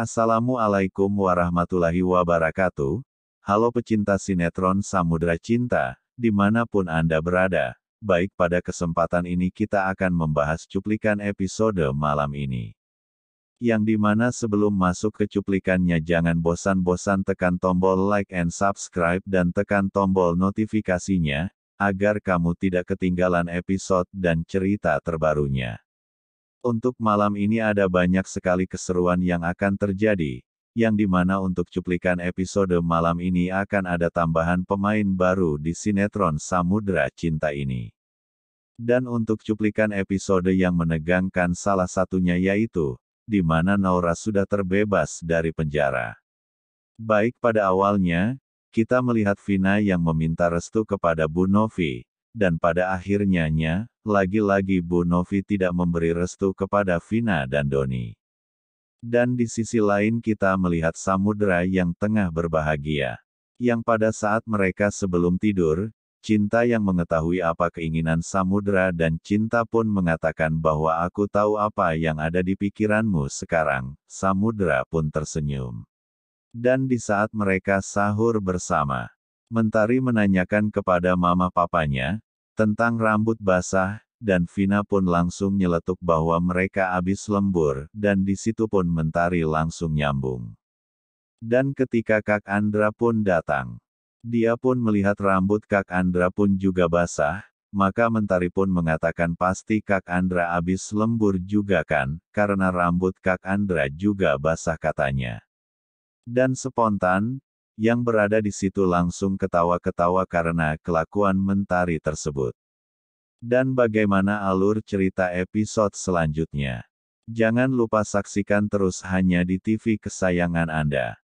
Assalamualaikum warahmatullahi wabarakatuh. Halo pecinta sinetron Samudra Cinta, dimanapun Anda berada. Baik pada kesempatan ini kita akan membahas cuplikan episode malam ini. Yang dimana sebelum masuk ke cuplikannya jangan bosan-bosan tekan tombol like and subscribe dan tekan tombol notifikasinya, agar kamu tidak ketinggalan episode dan cerita terbarunya. Untuk malam ini ada banyak sekali keseruan yang akan terjadi, yang dimana untuk cuplikan episode malam ini akan ada tambahan pemain baru di sinetron Samudra Cinta ini. Dan untuk cuplikan episode yang menegangkan salah satunya yaitu, di mana Naura sudah terbebas dari penjara. Baik pada awalnya, kita melihat Vina yang meminta restu kepada Bu Novi, dan pada akhirnya, lagi-lagi Bu Novi tidak memberi restu kepada Vina dan Doni. Dan di sisi lain kita melihat samudera yang tengah berbahagia. Yang pada saat mereka sebelum tidur, cinta yang mengetahui apa keinginan samudera dan cinta pun mengatakan bahwa aku tahu apa yang ada di pikiranmu sekarang, samudera pun tersenyum. Dan di saat mereka sahur bersama, Mentari menanyakan kepada mama papanya, tentang rambut basah, dan Vina pun langsung nyeletuk bahwa mereka habis lembur, dan di situ pun mentari langsung nyambung. Dan ketika Kak Andra pun datang, dia pun melihat rambut Kak Andra pun juga basah, maka mentari pun mengatakan pasti Kak Andra habis lembur juga kan, karena rambut Kak Andra juga basah katanya. Dan spontan, yang berada di situ langsung ketawa-ketawa karena kelakuan mentari tersebut. Dan bagaimana alur cerita episode selanjutnya? Jangan lupa saksikan terus hanya di TV kesayangan Anda.